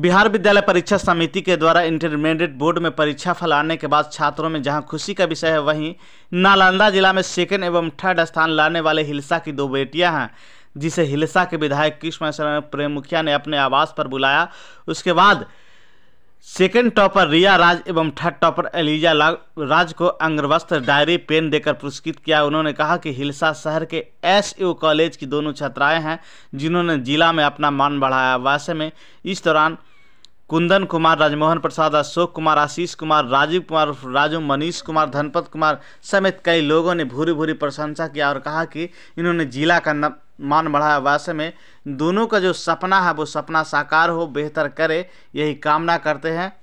बिहार विद्यालय परीक्षा समिति के द्वारा इंटरमीडिएट बोर्ड में परीक्षा फल आने के बाद छात्रों में जहां खुशी का विषय है वहीं नालंदा जिला में सेकेंड एवं थर्ड स्थान लाने वाले हिलसा की दो बेटियां हैं जिसे हिलसा के विधायक कृष्ण शरण प्रेम मुखिया ने अपने आवास पर बुलाया उसके बाद सेकेंड टॉपर रिया राज एवं थर्ड टॉपर एलिजा राज को अंग्रवस्त्र डायरी पेन देकर पुरस्कृत किया उन्होंने कहा कि हिलसा शहर के एस यू कॉलेज की दोनों छात्राएं हैं जिन्होंने जिला में अपना मान बढ़ाया वैसे में इस दौरान कुंदन कुमार राजमोहन प्रसाद अशोक कुमार आशीष कुमार राजीव कुमार राजू मनीष कुमार धनपत कुमार समेत कई लोगों ने भूरी भूरी प्रशंसा किया और कहा कि इन्होंने जिला का मान बढ़ाया वास्तव में दोनों का जो सपना है वो सपना साकार हो बेहतर करे यही कामना करते हैं